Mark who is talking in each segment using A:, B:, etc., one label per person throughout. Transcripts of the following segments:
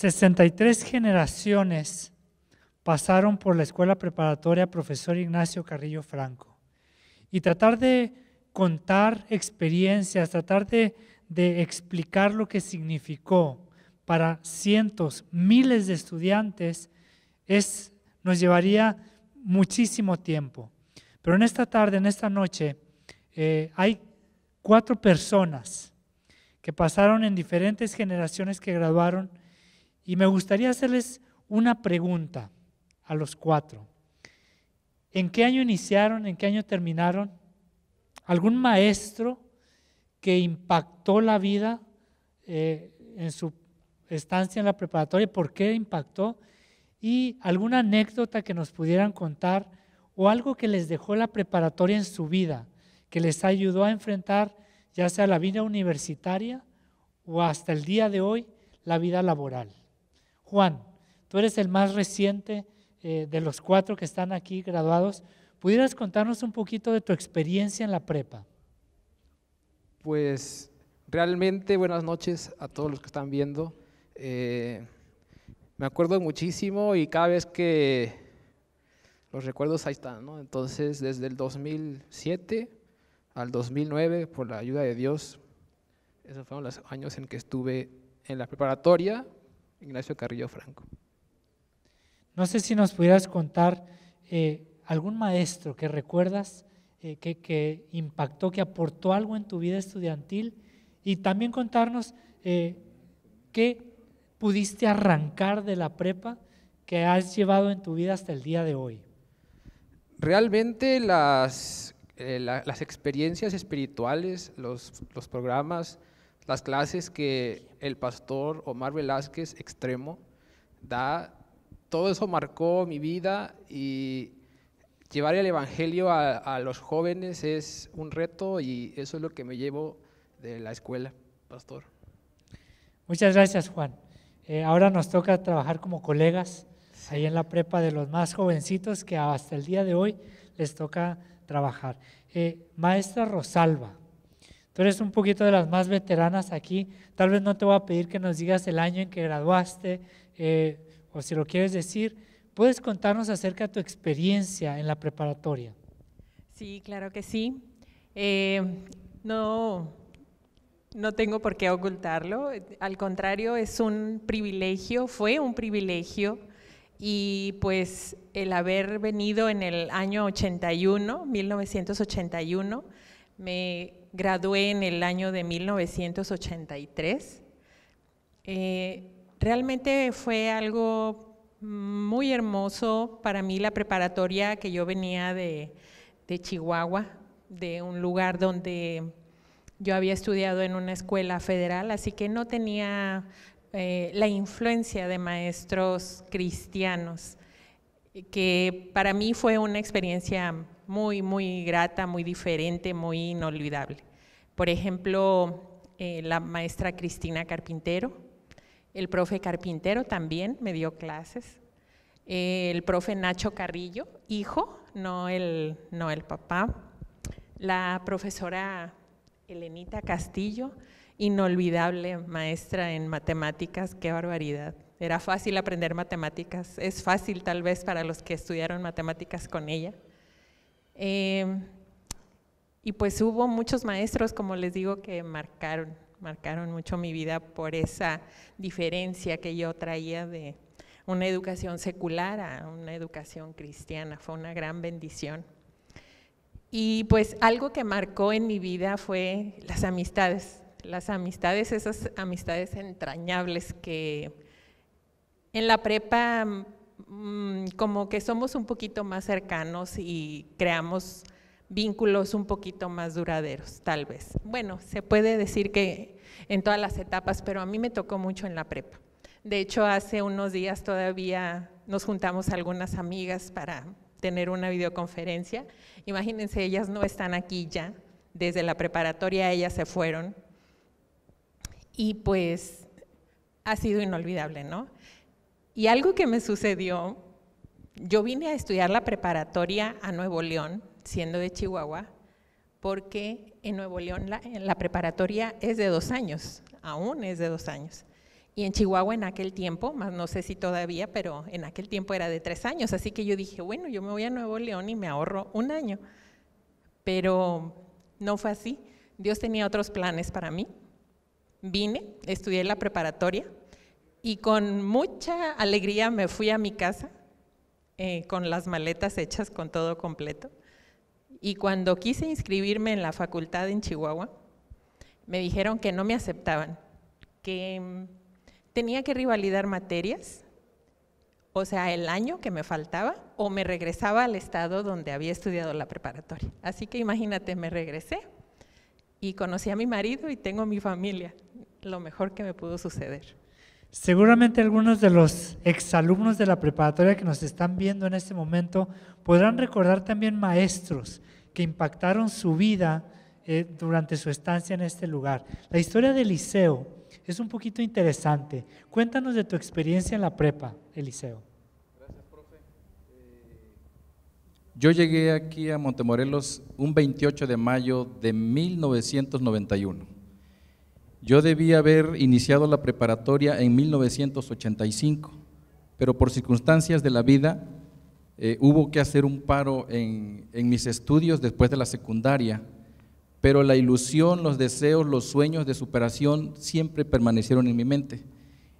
A: 63 generaciones pasaron por la escuela preparatoria profesor Ignacio Carrillo Franco. Y tratar de contar experiencias, tratar de, explicar lo que significó para cientos, miles de estudiantes, es, nos llevaría muchísimo tiempo. Pero en esta tarde, en esta noche, eh, hay cuatro personas que pasaron en diferentes generaciones que graduaron y me gustaría hacerles una pregunta a los cuatro. ¿En qué año iniciaron? ¿En qué año terminaron? ¿Algún maestro que impactó la vida eh, en su estancia en la preparatoria? ¿Por qué impactó? Y alguna anécdota que nos pudieran contar o algo que les dejó la preparatoria en su vida, que les ayudó a enfrentar ya sea la vida universitaria o hasta el día de hoy la vida laboral. Juan, tú eres el más reciente eh,
B: de los cuatro
A: que están aquí graduados. ¿Pudieras contarnos un poquito de tu experiencia en la prepa?
B: Pues realmente buenas noches a todos los que están viendo. Eh, me acuerdo muchísimo y cada vez que los recuerdos ahí están, ¿no? Entonces, desde el 2007 al 2009, por la ayuda de Dios, esos fueron los años en que estuve en la preparatoria, Ignacio Carrillo Franco.
A: No sé si nos pudieras contar eh, algún maestro que recuerdas eh, que, impactó, que aportó algo en tu vida estudiantil y también contarnos eh, qué pudiste arrancar de la prepa que has llevado en tu vida hasta
B: el día de hoy. Realmente las, experiencias espirituales, los programas, las clases que el pastor Omar Velázquez, extremo, da, todo eso marcó mi vida y llevar el Evangelio a, los jóvenes es un reto y eso es lo que me llevo de la escuela, pastor. Muchas
A: gracias, Juan. Eh, ahora nos toca trabajar como colegas ahí en la prepa de los más jovencitos que hasta el día de hoy les toca trabajar. Eh, maestra Rosalba, Tú eres un poquito de las más veteranas aquí. Tal vez no te voy a pedir que nos digas el año en que graduaste eh, o si lo quieres decir. ¿Puedes contarnos acerca de tu experiencia en la preparatoria?
C: Sí, claro que sí. Eh, no, no tengo por qué ocultarlo. Al contrario, es un privilegio, fue un privilegio. Y pues el haber venido en el año 81, 1981, me gradué en el año de 1983. Eh, realmente fue algo muy hermoso para mí la preparatoria que yo venía de, Chihuahua, de un lugar donde yo había estudiado en una escuela federal, así que no tenía eh, la influencia de maestros cristianos, que para mí fue una experiencia muy, muy grata, muy diferente, muy inolvidable. Por ejemplo, eh, la maestra Cristina Carpintero, el profe Carpintero también me dio clases, el profe Nacho Carrillo, hijo, no el, no el papá, la profesora Elenita Castillo, inolvidable maestra en matemáticas, qué barbaridad. Era fácil aprender matemáticas, es fácil tal vez para los que estudiaron matemáticas con ella. Eh, y pues hubo muchos maestros, como les digo, que marcaron, marcaron mucho mi vida por esa diferencia que yo traía de una educación secular a una educación cristiana. Fue una gran bendición. Y pues algo que marcó en mi vida fue las amistades, las amistades, esas amistades entrañables que en la prepa Mm, como que somos un poquito más cercanos y creamos vínculos un poquito más duraderos, tal vez. Bueno, se puede decir que en todas las etapas, pero a mí me tocó mucho en la prepa. De hecho, hace unos días todavía nos juntamos algunas amigas para tener una videoconferencia. Imagínense, ellas no están aquí ya, desde la preparatoria ellas se fueron. Y pues ha sido inolvidable, ¿no? Y algo que me sucedió, yo vine a estudiar la preparatoria a Nuevo León, siendo de Chihuahua, porque en Nuevo León la, preparatoria es de dos años, aún es de dos años. Y en Chihuahua en aquel tiempo, más no sé si todavía, pero en aquel tiempo era de tres años. Así que yo dije, bueno, yo me voy a Nuevo León y me ahorro un año. Pero no fue así. Dios tenía otros planes para mí. Vine, estudié la preparatoria y con mucha alegría me fui a mi casa eh, con las maletas hechas con todo completo. Y cuando quise inscribirme en la facultad en Chihuahua, me dijeron que no me aceptaban, que mm, tenía que rivalidar materias, o sea, el año que me faltaba, o me regresaba al estado donde había estudiado la preparatoria. Así que imagínate, me regresé y conocí a mi marido y tengo mi familia, lo mejor que me pudo suceder.
A: Seguramente algunos de los exalumnos de la preparatoria que nos están viendo en este momento podrán recordar también maestros que impactaron su vida eh, durante su estancia en este lugar. La historia del liceo es un poquito interesante. Cuéntanos de tu experiencia en la prepa, Eliseo. Gracias, profe.
D: Eh, yo llegué aquí a Montemorelos un 28 de mayo de 1991 yo debía haber iniciado la preparatoria en 1985, pero por circunstancias de la vida eh, hubo que hacer un paro en, en mis estudios después de la secundaria, pero la ilusión, los deseos, los sueños de superación siempre permanecieron en mi mente.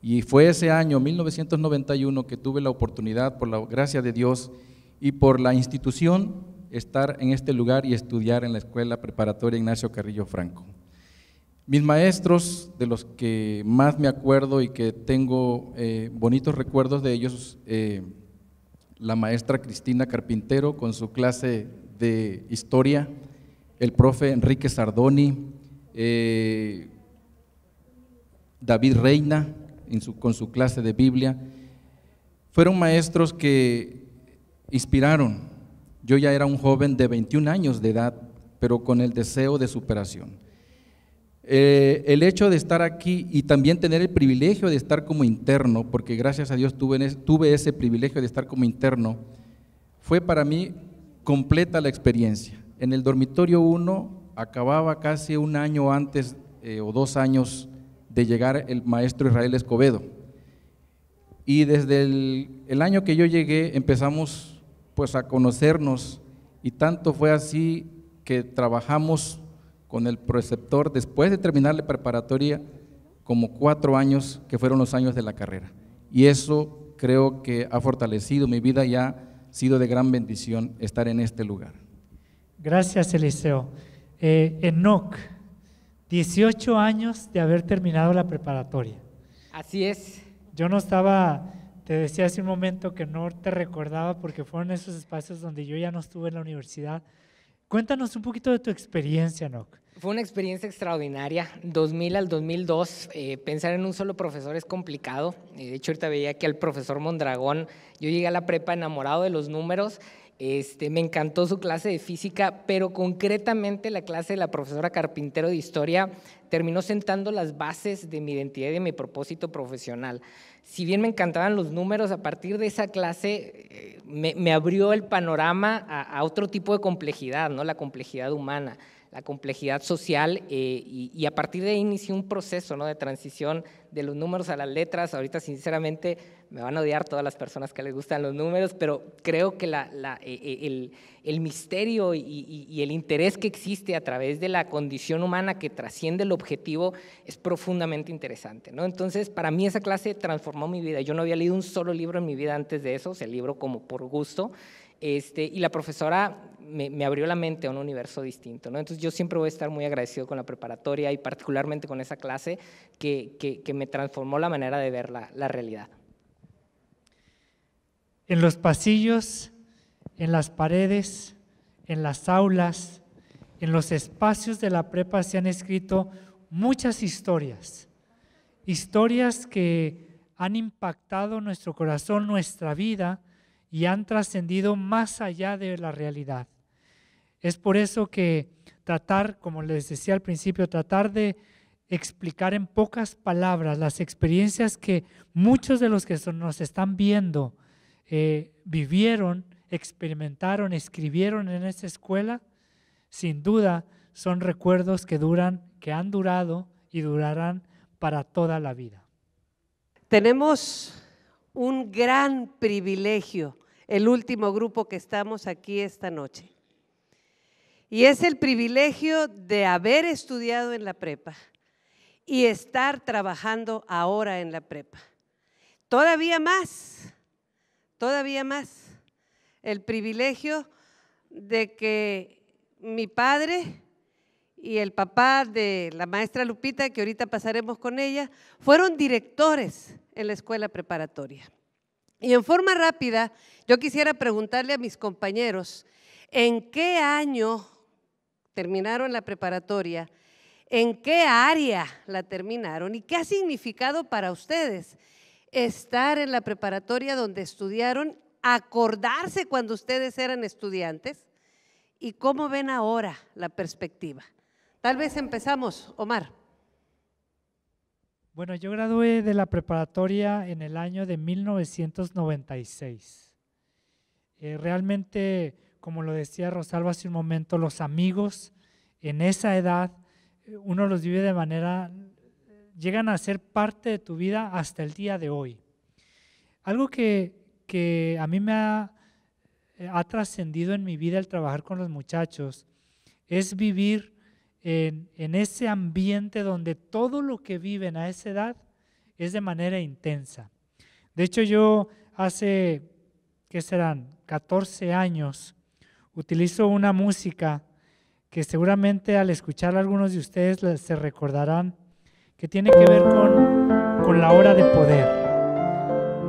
D: Y fue ese año, 1991, que tuve la oportunidad, por la gracia de Dios y por la institución, estar en este lugar y estudiar en la Escuela Preparatoria Ignacio Carrillo Franco. Mis maestros, de los que más me acuerdo y que tengo eh, bonitos recuerdos de ellos, eh, la maestra Cristina Carpintero con su clase de historia, el profe Enrique Sardoni, eh, David Reina con su clase de Biblia, fueron maestros que inspiraron. Yo ya era un joven de 21 años de edad, pero con el deseo de superación. Eh, el hecho de estar aquí y también tener el privilegio de estar como interno, porque gracias a Dios tuve, ese privilegio de estar como interno, fue para mí completa la experiencia. En el dormitorio 1 acababa casi un año antes eh, o dos años de llegar el maestro Israel Escobedo. Y desde el, año que yo llegué empezamos pues a conocernos y tanto fue así que trabajamos con el preceptor después de terminar la preparatoria, como cuatro años que fueron los años de la carrera. Y eso creo que ha fortalecido mi vida y ha sido de gran bendición estar en este lugar.
A: Gracias, Eliseo. Eh, Enoch, 18 años de haber terminado la preparatoria. Así es. Yo no estaba, te decía hace un momento que no te recordaba porque fueron esos espacios donde yo ya no estuve en la universidad. Cuéntanos un poquito de tu experiencia, Enoch.
E: Fue una experiencia extraordinaria. 2000 al 2002, eh, pensar en un solo profesor es complicado. Eh, de hecho, ahorita veía que al profesor Mondragón, yo llegué a la prepa enamorado de los números. Este, me encantó su clase de física, pero concretamente la clase de la profesora Carpintero de Historia terminó sentando las bases de mi identidad y de mi propósito profesional. Si bien me encantaban los números, a partir de esa clase eh, me, abrió el panorama a, a otro tipo de complejidad, ¿no? la complejidad humana la complejidad social eh, y, a partir de ahí inició un proceso ¿no? de transición de los números a las letras. Ahorita sinceramente me van a odiar todas las personas que les gustan los números, pero creo que e, e, el, misterio y, el interés que existe a través de la condición humana que trasciende el objetivo es profundamente interesante. ¿no? Entonces, para mí esa clase transformó mi vida. Yo no había leído un solo libro en mi vida antes de eso, el libro como por gusto. Este, y la profesora me, abrió la mente a un universo distinto. ¿no? Entonces yo siempre voy a estar muy agradecido con la preparatoria y particularmente con esa clase que, me transformó la manera de ver la, la, realidad.
A: En los pasillos, en las paredes, en las aulas, en los espacios de la prepa se han escrito muchas historias. Historias que han impactado nuestro corazón, nuestra vida, y han trascendido más allá de la realidad. Es por eso que tratar, como les decía al principio, tratar de explicar en pocas palabras las experiencias que muchos de los que nos están viendo eh, vivieron, experimentaron, escribieron en esta escuela, sin duda son recuerdos que duran, que han durado y durarán para toda la vida. Tenemos un gran privilegio el último
F: grupo que estamos aquí esta noche. Y es el privilegio de haber estudiado en la prepa y estar trabajando ahora en la prepa. Todavía más, todavía más, el privilegio de que mi padre y el papá de la maestra Lupita, que ahorita pasaremos con ella, fueron directores en la escuela preparatoria. Y en forma rápida, yo quisiera preguntarle a mis compañeros, ¿en qué año terminaron la preparatoria? ¿En qué área la terminaron? ¿Y qué ha significado para ustedes estar en la preparatoria donde estudiaron, acordarse cuando ustedes eran estudiantes? ¿Y cómo ven ahora la perspectiva? Tal
A: vez empezamos, Omar. Bueno, yo gradué de la preparatoria en el año de 1996. Eh, realmente, como lo decía Rosalba hace un momento, los amigos en esa edad, eh, uno los vive de manera, llegan a ser parte de tu vida hasta el día de hoy. Algo que, a mí me ha, eh, ha trascendido en mi vida el trabajar con los muchachos es vivir en, ese ambiente donde todo lo que viven a esa edad es de manera intensa. De hecho, yo hace, ¿qué serán? 14 años, utilizo una música que seguramente al escucharla algunos de ustedes se recordarán, que tiene que ver con, con la hora de poder.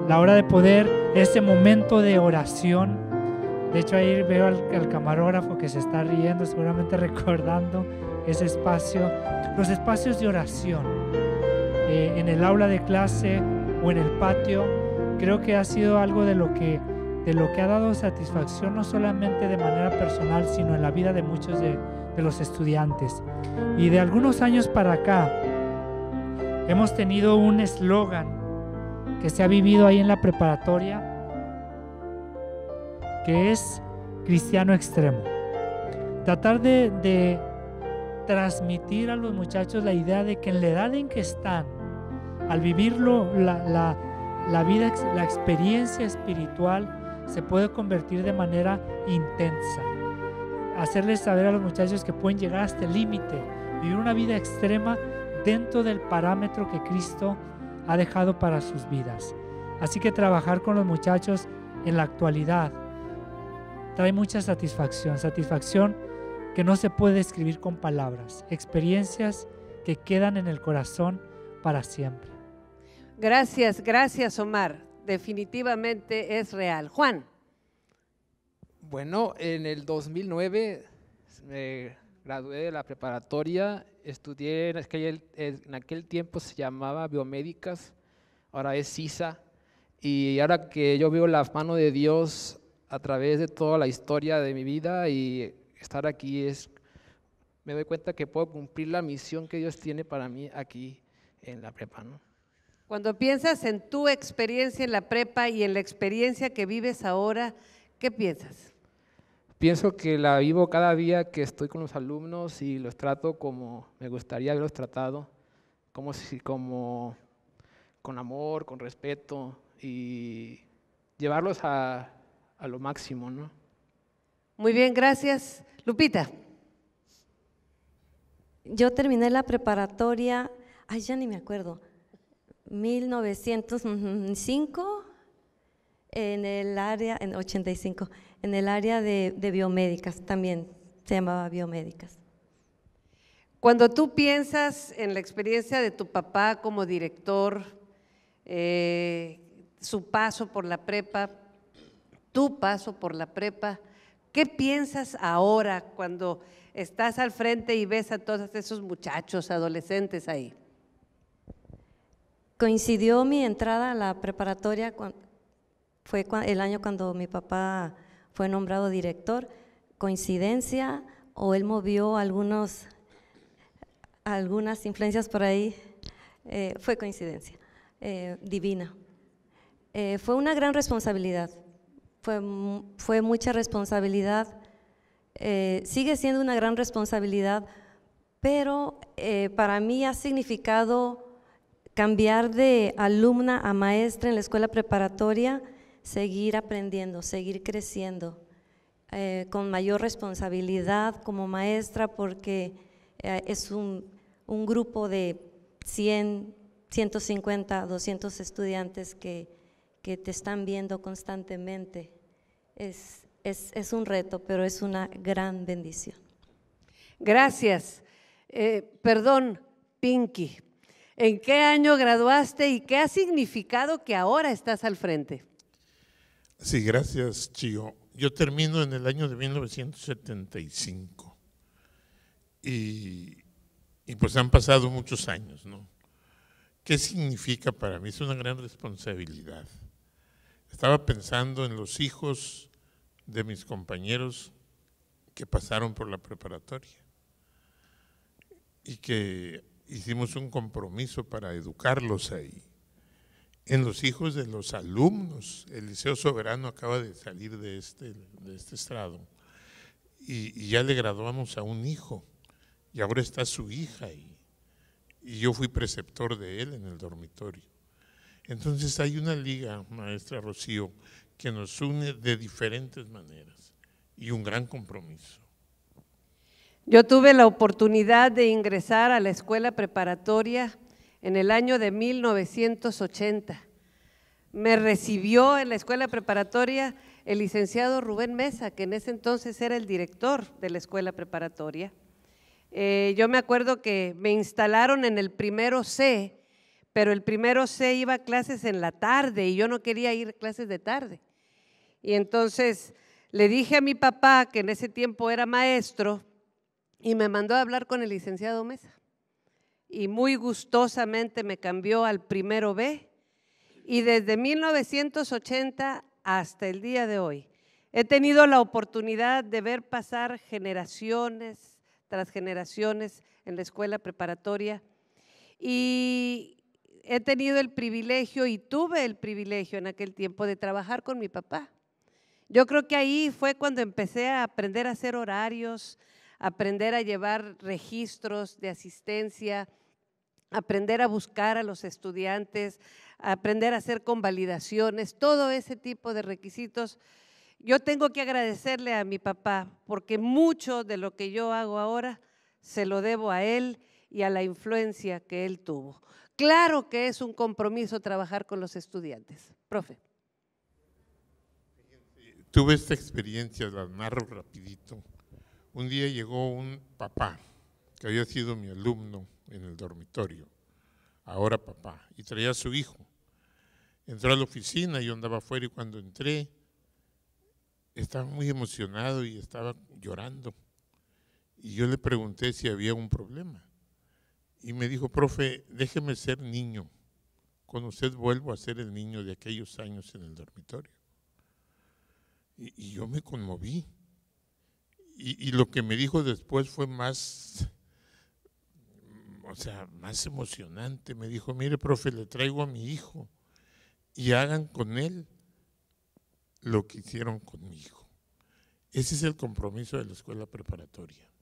A: La hora de poder, ese momento de oración. De hecho, ahí veo al camarógrafo que se está riendo, seguramente recordando ese espacio, los espacios de oración eh, en el aula de clase o en el patio, creo que ha sido algo de lo que de lo que ha dado satisfacción no solamente de manera personal, sino en la vida de muchos de, de los estudiantes. Y de algunos años para acá hemos tenido un eslogan que se ha vivido ahí en la preparatoria, que es cristiano extremo. Tratar de transmitir a los muchachos la idea de que en la edad en que están, al vivirlo, la, vida, la experiencia espiritual se puede convertir de manera intensa. Hacerles saber a los muchachos que pueden llegar hasta el límite, vivir una vida extrema dentro del parámetro que Cristo ha dejado para sus vidas. Así que trabajar con los muchachos en la actualidad trae mucha satisfacción, satisfacción que no se puede escribir con palabras, experiencias que quedan en el corazón para siempre.
F: Gracias, gracias Omar. Definitivamente es real. Juan.
B: Bueno, en el 2009 me eh, gradué de la preparatoria, estudié en aquel, en aquel tiempo se llamaba biomédicas, ahora es CISA, y ahora que yo veo la mano de Dios a través de toda la historia de mi vida y estar aquí es, me doy cuenta que puedo cumplir la misión que Dios tiene para mí aquí en la prepa,
F: Cuando piensas en tu experiencia en la prepa y en la experiencia que vives ahora, ¿qué piensas?
B: Pienso que la vivo cada día que estoy con los alumnos y los trato como me gustaría haberlos tratado, como si como con amor, con respeto y llevarlos a, a lo máximo, ¿no?
F: Muy bien, gracias. Lupita.
G: Yo terminé la preparatoria, ay, ya ni me acuerdo, 1905 en el área, en 85, en el área de, biomédicas también, se llamaba biomédicas.
F: Cuando tú piensas en la experiencia de tu papá como director, eh, su paso por la prepa, tu paso por la prepa, ¿Qué piensas ahora cuando estás al frente y ves a todos esos muchachos adolescentes ahí? Coincidió
G: mi entrada a la preparatoria, fue el año cuando mi papá fue nombrado director. ¿Coincidencia o él movió algunos, algunas influencias por ahí? Eh, fue coincidencia eh, divina. Eh, fue una gran responsabilidad fue, fue mucha responsabilidad. Eh, sigue siendo una gran responsabilidad, pero eh, para mí ha significado cambiar de alumna a maestra en la escuela preparatoria, seguir aprendiendo, seguir creciendo, eh, con mayor responsabilidad como maestra, porque es un, grupo de 100, 150, 200 estudiantes que te están viendo constantemente es, un reto, pero es una gran bendición. Gracias.
F: Eh, perdón, Pinky, ¿en qué año graduaste y qué ha significado que ahora estás al frente?
H: Sí, gracias, Chío. Yo termino en el año de 1975 y, y pues han pasado muchos años, ¿no? ¿Qué significa para mí? Es una gran responsabilidad. Estaba pensando en los hijos de mis compañeros que pasaron por la preparatoria y que hicimos un compromiso para educarlos ahí. En los hijos de los alumnos, el Liceo Soberano acaba de salir de este, este estrado y ya le graduamos a un hijo y ahora está su hija ahí. Y yo fui preceptor de él en el dormitorio. Entonces hay una liga, maestra Rocío, que nos une de diferentes maneras y un gran compromiso.
F: Yo tuve la oportunidad de ingresar a la escuela preparatoria en el año de 1980. Me recibió en la escuela preparatoria el licenciado Rubén Mesa, que en ese entonces era el director de la escuela preparatoria. Eh, yo me acuerdo que me instalaron en el primero C pero el primero C iba a clases en la tarde y yo no quería ir a clases de tarde. Y entonces le dije a mi papá, que en ese tiempo era maestro, y me mandó a hablar con el licenciado Mesa. Y muy gustosamente me cambió al primero B. Y desde 1980 hasta el día de hoy, he tenido la oportunidad de ver pasar generaciones tras generaciones en la escuela preparatoria. Y he tenido el privilegio y tuve el privilegio en aquel tiempo de trabajar con mi papá. Yo creo que ahí fue cuando empecé a aprender a hacer horarios, aprender a llevar registros de asistencia, aprender a buscar a los estudiantes, aprender a hacer convalidaciones, todo ese tipo de requisitos. Yo tengo que agradecerle a mi papá porque mucho de lo que yo hago ahora se lo debo a él y a la influencia que él tuvo. Claro que es un compromiso trabajar con los estudiantes. Profe.
H: Tuve esta experiencia, la narro rapidito. Un día llegó un papá que había sido mi alumno en el dormitorio, ahora papá, y traía a su hijo. Entró a la oficina, yo andaba afuera y cuando entré estaba muy emocionado y estaba llorando. Y yo le pregunté si había un problema y me dijo, profe, déjeme ser niño. Con usted vuelvo a ser el niño de aquellos años en el dormitorio. Y, yo me conmoví. Y, lo que me dijo después fue más, o sea, más emocionante. Me dijo, mire, profe, le traigo a mi hijo y hagan con él lo que hicieron con mi hijo. Ese es el compromiso de la escuela preparatoria.